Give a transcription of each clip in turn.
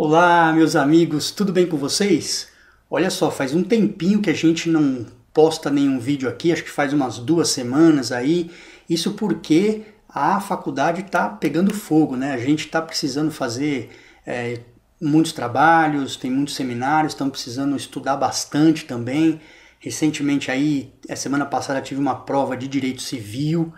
Olá, meus amigos, tudo bem com vocês? Olha só, faz um tempinho que a gente não posta nenhum vídeo aqui, acho que faz umas duas semanas aí. Isso porque a faculdade está pegando fogo, né? A gente está precisando fazer é, muitos trabalhos, tem muitos seminários, estão precisando estudar bastante também. Recentemente aí, a é, semana passada tive uma prova de direito civil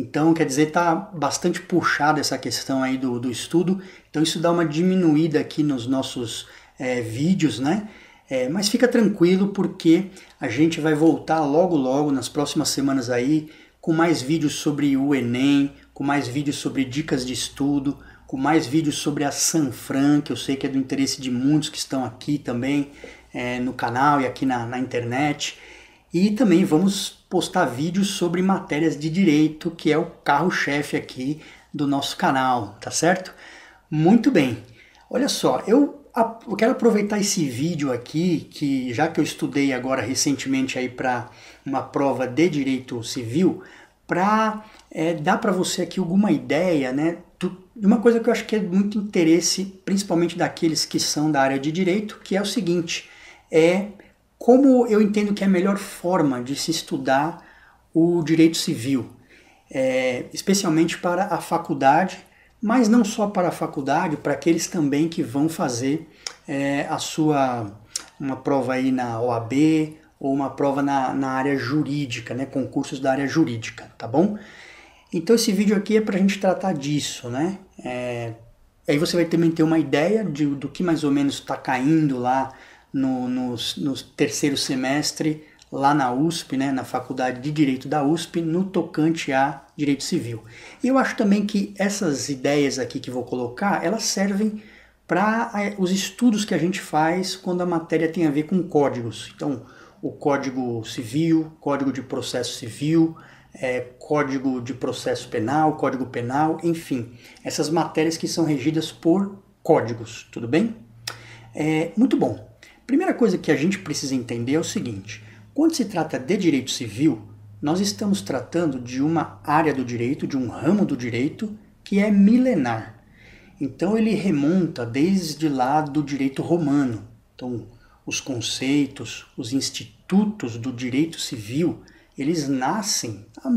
então, quer dizer, está bastante puxada essa questão aí do, do estudo. Então, isso dá uma diminuída aqui nos nossos é, vídeos, né? É, mas fica tranquilo porque a gente vai voltar logo logo nas próximas semanas aí com mais vídeos sobre o Enem, com mais vídeos sobre dicas de estudo, com mais vídeos sobre a Sanfran, que eu sei que é do interesse de muitos que estão aqui também é, no canal e aqui na, na internet. E também vamos postar vídeos sobre matérias de direito, que é o carro-chefe aqui do nosso canal, tá certo? Muito bem. Olha só, eu quero aproveitar esse vídeo aqui, que já que eu estudei agora recentemente aí para uma prova de direito civil, para é, dar para você aqui alguma ideia, né? De uma coisa que eu acho que é muito interesse, principalmente daqueles que são da área de direito, que é o seguinte: é como eu entendo que é a melhor forma de se estudar o direito civil, é, especialmente para a faculdade, mas não só para a faculdade, para aqueles também que vão fazer é, a sua uma prova aí na OAB ou uma prova na, na área jurídica, né, concursos da área jurídica, tá bom? Então esse vídeo aqui é para a gente tratar disso, né? É, aí você vai também ter uma ideia de, do que mais ou menos está caindo lá no, no, no terceiro semestre lá na USP, né, na Faculdade de Direito da USP, no tocante a direito civil. E eu acho também que essas ideias aqui que vou colocar, elas servem para eh, os estudos que a gente faz quando a matéria tem a ver com códigos. Então, o Código Civil, Código de Processo Civil, é, Código de Processo Penal, Código Penal, enfim, essas matérias que são regidas por códigos, tudo bem? É, muito bom. Primeira coisa que a gente precisa entender é o seguinte: quando se trata de direito civil, nós estamos tratando de uma área do direito, de um ramo do direito que é milenar. Então ele remonta desde lá do direito romano. Então, os conceitos, os institutos do direito civil, eles nascem há,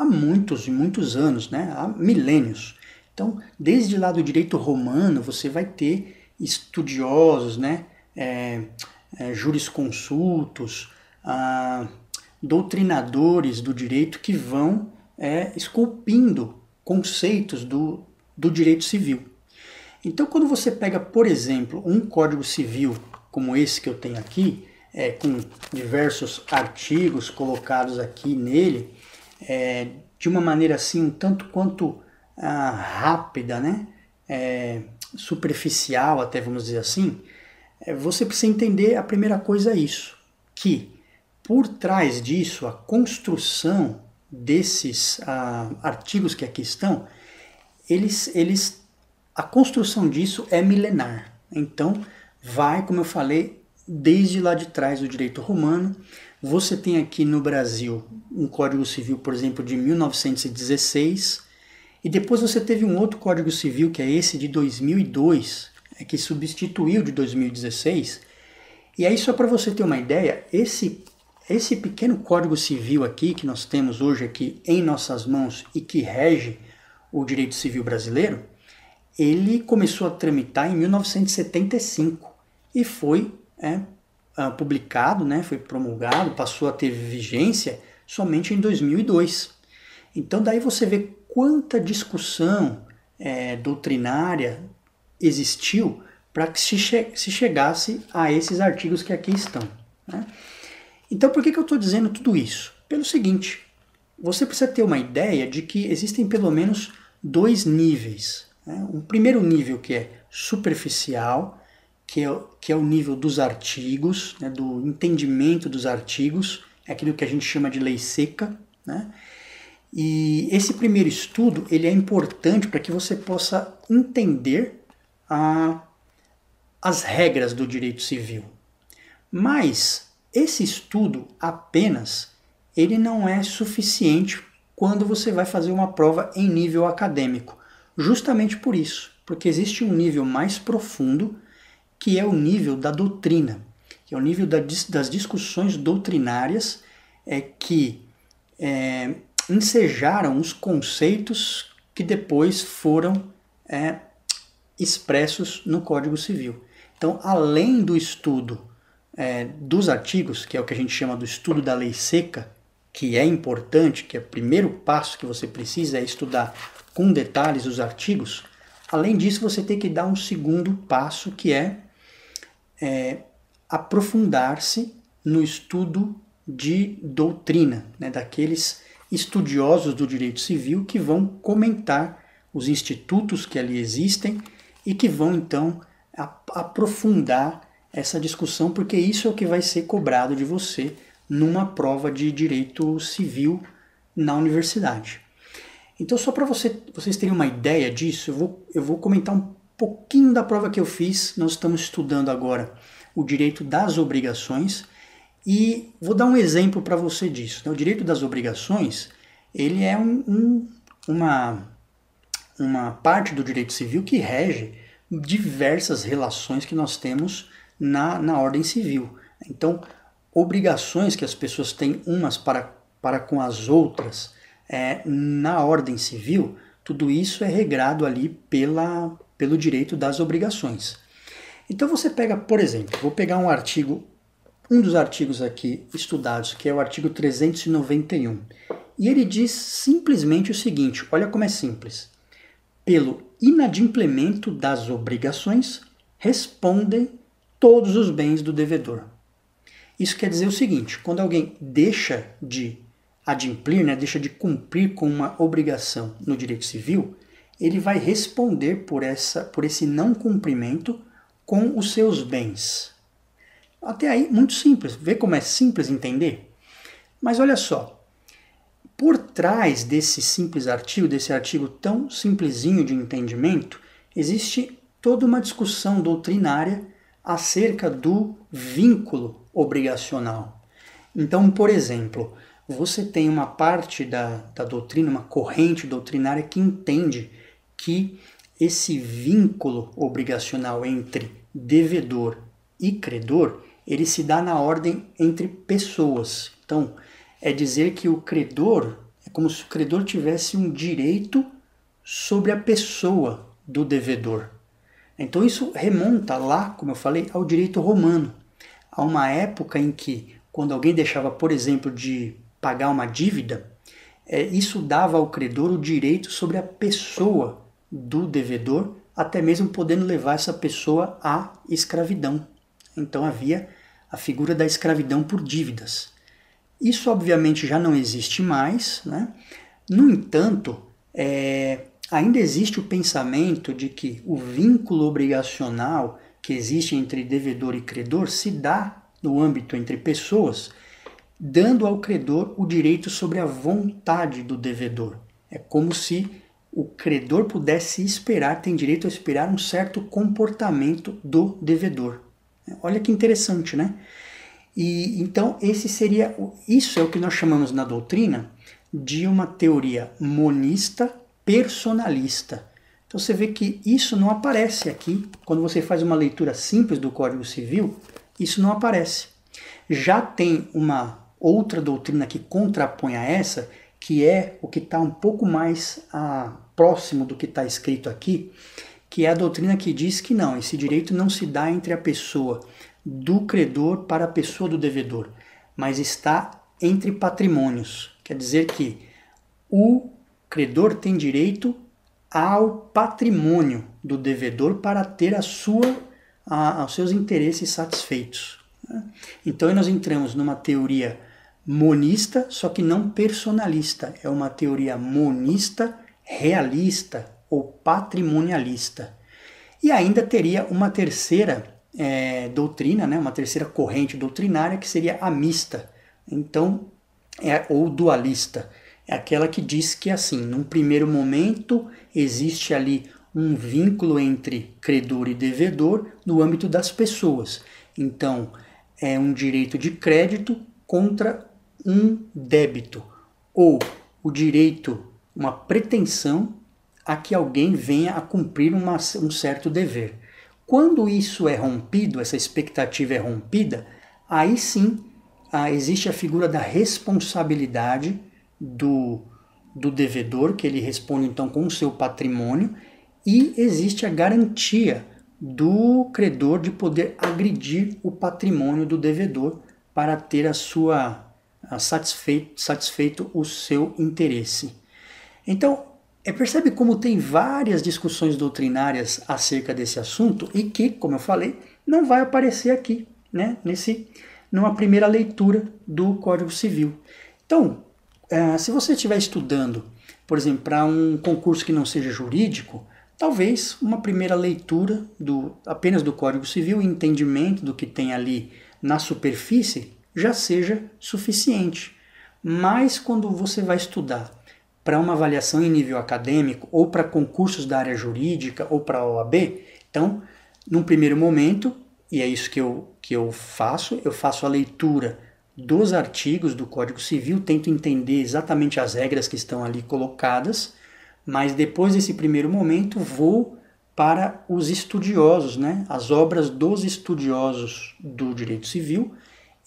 há muitos e muitos anos, né? há milênios. Então, desde lá do direito romano, você vai ter estudiosos, né? é, é, jurisconsultos, doutrinadores do direito que vão é, esculpindo conceitos do, do direito civil. Então, quando você pega, por exemplo, um código civil como esse que eu tenho aqui, é, com diversos artigos colocados aqui nele, é, de uma maneira assim, um tanto quanto ah, rápida, né? É, superficial, até vamos dizer assim, é, você precisa entender a primeira coisa é isso, que por trás disso, a construção desses ah, artigos que aqui estão, eles, eles, a construção disso é milenar. Então, vai, como eu falei, desde lá de trás do direito romano. Você tem aqui no Brasil um Código Civil, por exemplo, de 1916, e depois você teve um outro Código Civil, que é esse de 2002, é que substituiu de 2016. E aí, só para você ter uma ideia, esse, esse pequeno código civil aqui que nós temos hoje aqui em nossas mãos e que rege o direito civil brasileiro, ele começou a tramitar em 1975 e foi é, publicado, né, foi promulgado, passou a ter vigência somente em 2002. Então daí você vê quanta discussão é, doutrinária existiu para que se, che se, chegasse a esses artigos que aqui estão. Né? Então, por que, que eu estou dizendo tudo isso? Pelo seguinte, você precisa ter uma ideia de que existem pelo menos dois níveis. Né? Um primeiro nível que é superficial, que é, que é o nível dos artigos, né? do entendimento dos artigos, é aquilo que a gente chama de lei seca. Né? E esse primeiro estudo ele é importante para que você possa entender a, as regras do direito civil. Mas esse estudo apenas ele não é suficiente quando você vai fazer uma prova em nível acadêmico, justamente por isso, porque existe um nível mais profundo que é o nível da doutrina, que é o nível da, das discussões doutrinárias é, que é, ensejaram os conceitos que depois foram é, expressos no Código Civil. Então, além do estudo é, dos artigos, que é o que a gente chama do estudo da lei seca, que é importante, que é o primeiro passo que você precisa é estudar com detalhes os artigos, além disso você tem que dar um segundo passo que é, é aprofundar-se no estudo de doutrina, né, daqueles estudiosos do direito civil que vão comentar os institutos que ali existem e que vão então aprofundar essa discussão, porque isso é o que vai ser cobrado de você numa prova de direito civil na universidade. Então, só para você, vocês terem uma ideia disso, eu vou, eu vou comentar um pouquinho da prova que eu fiz. Nós estamos estudando agora o direito das obrigações e vou dar um exemplo para você disso. Então, o direito das obrigações ele é um, um, uma uma parte do direito civil que rege diversas relações que nós temos na, na ordem civil. Então, obrigações que as pessoas têm umas para, para com as outras é, na ordem civil, tudo isso é regrado ali pela, pelo direito das obrigações. Então você pega, por exemplo, vou pegar um artigo, um dos artigos aqui estudados, que é o artigo 391, e ele diz simplesmente o seguinte: olha como é simples pelo inadimplemento das obrigações, respondem todos os bens do devedor. Isso quer dizer o seguinte: quando alguém deixa de adimplir, né, deixa de cumprir com uma obrigação no direito civil, ele vai responder por, essa, por esse não cumprimento com os seus bens. Até aí, muito simples. Vê como é simples entender? Mas olha só, por trás desse simples artigo, desse artigo tão simplesinho de entendimento, existe toda uma discussão doutrinária acerca do vínculo obrigacional. Então, por exemplo, você tem uma parte da, da doutrina, uma corrente doutrinária que entende que esse vínculo obrigacional entre devedor e credor, ele se dá na ordem entre pessoas. Então, é dizer que o credor é como se o credor tivesse um direito sobre a pessoa do devedor. Então isso remonta lá, como eu falei, ao direito romano, a uma época em que, quando alguém deixava, por exemplo, de pagar uma dívida, é, isso dava ao credor o direito sobre a pessoa do devedor, até mesmo podendo levar essa pessoa à escravidão. Então havia a figura da escravidão por dívidas. Isso obviamente já não existe mais, né? No entanto, é, ainda existe o pensamento de que o vínculo obrigacional que existe entre devedor e credor se dá no âmbito entre pessoas, dando ao credor o direito sobre a vontade do devedor. É como se o credor pudesse esperar, tem direito a esperar um certo comportamento do devedor. Olha que interessante, né? E então esse seria isso é o que nós chamamos na doutrina de uma teoria monista personalista. Então você vê que isso não aparece aqui quando você faz uma leitura simples do Código Civil, isso não aparece. Já tem uma outra doutrina que contrapõe a essa, que é o que está um pouco mais ah, próximo do que está escrito aqui, que é a doutrina que diz que não, esse direito não se dá entre a pessoa do credor para a pessoa do devedor, mas está entre patrimônios. Quer dizer que o credor tem direito ao patrimônio do devedor para ter a sua, a, aos seus interesses satisfeitos. Né? Então nós entramos numa teoria monista, só que não personalista. É uma teoria monista, realista ou patrimonialista. E ainda teria uma terceira é, doutrina, né, uma terceira corrente doutrinária, que seria a mista, então, é, ou dualista. É aquela que diz que, assim, num primeiro momento existe ali um vínculo entre credor e devedor no âmbito das pessoas. Então, é um direito de crédito contra um débito, ou o direito, uma pretensão a que alguém venha a cumprir uma, um certo dever. Quando isso é rompido, essa expectativa é rompida, aí sim ah, existe a figura da responsabilidade do, do devedor, que ele responde então com o seu patrimônio, e existe a garantia do credor de poder agredir o patrimônio do devedor para ter a sua a satisfeito, satisfeito o seu interesse. Então, é, percebe como tem várias discussões doutrinárias acerca desse assunto e que, como eu falei, não vai aparecer aqui, né, nesse, numa primeira leitura do Código Civil. Então, é, se você estiver estudando, por exemplo, para um concurso que não seja jurídico, talvez uma primeira leitura do, apenas do Código Civil, entendimento do que tem ali na superfície, já seja suficiente. Mas quando você vai estudar para uma avaliação em nível acadêmico ou para concursos da área jurídica ou para a OAB, então, num primeiro momento, e é isso que eu, que eu faço, eu faço a leitura dos artigos do Código Civil, tento entender exatamente as regras que estão ali colocadas, mas depois desse primeiro momento vou para os estudiosos, né? as obras dos estudiosos do direito civil,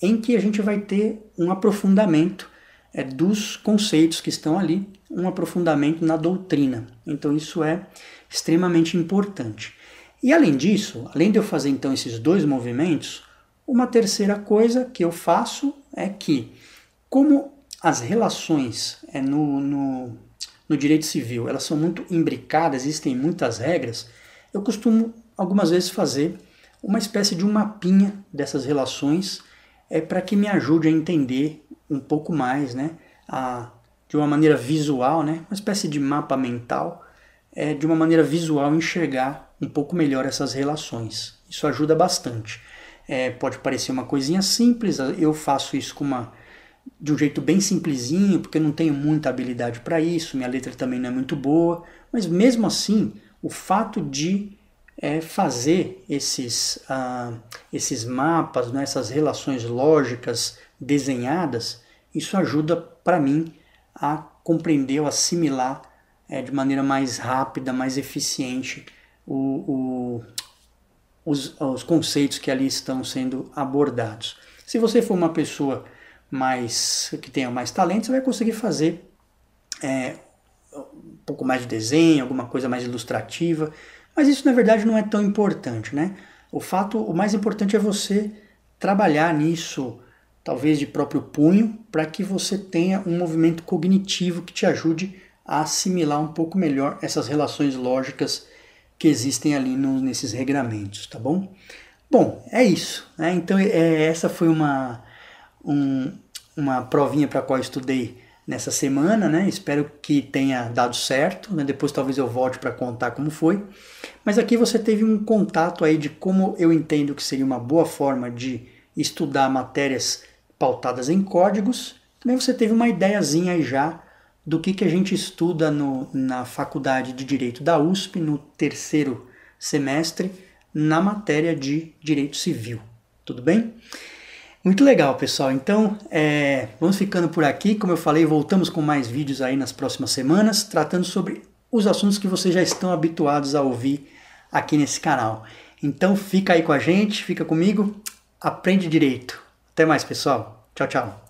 em que a gente vai ter um aprofundamento é, dos conceitos que estão ali, um aprofundamento na doutrina. Então isso é extremamente importante. E além disso, além de eu fazer então esses dois movimentos, uma terceira coisa que eu faço é que, como as relações é, no, no, no direito civil elas são muito imbricadas, existem muitas regras, eu costumo algumas vezes fazer uma espécie de um mapinha dessas relações é, para que me ajude a entender um pouco mais, né? A, de uma maneira visual, né? Uma espécie de mapa mental, é, de uma maneira visual enxergar um pouco melhor essas relações. Isso ajuda bastante. É, pode parecer uma coisinha simples, eu faço isso com uma de um jeito bem simplesinho, porque eu não tenho muita habilidade para isso, minha letra também não é muito boa, mas mesmo assim, o fato de é, fazer esses, ah, esses mapas, né, essas relações lógicas, desenhadas, isso ajuda para mim a compreender ou assimilar é, de maneira mais rápida, mais eficiente o, o, os, os conceitos que ali estão sendo abordados. Se você for uma pessoa mais que tenha mais talento, você vai conseguir fazer é, um pouco mais de desenho, alguma coisa mais ilustrativa, mas isso na verdade não é tão importante, né? O fato, o mais importante é você trabalhar nisso talvez de próprio punho, para que você tenha um movimento cognitivo que te ajude a assimilar um pouco melhor essas relações lógicas que existem ali no, nesses regramentos, tá bom? Bom, é isso. Né? Então, é, essa foi uma, um, uma provinha para a qual estudei nessa semana, né? Espero que tenha dado certo, né? Depois talvez eu volte para contar como foi. Mas aqui você teve um contato aí de como eu entendo que seria uma boa forma de estudar matérias pautadas em códigos, também você teve uma ideiazinha aí já do que, que a gente estuda no, na Faculdade de Direito da USP, no terceiro semestre, na matéria de Direito Civil. Tudo bem? Muito legal, pessoal. Então, é, vamos ficando por aqui. Como eu falei, voltamos com mais vídeos aí nas próximas semanas, tratando sobre os assuntos que vocês já estão habituados a ouvir aqui nesse canal. Então, fica aí com a gente, fica comigo, aprende direito. Até mais, pessoal. Tchau, tchau.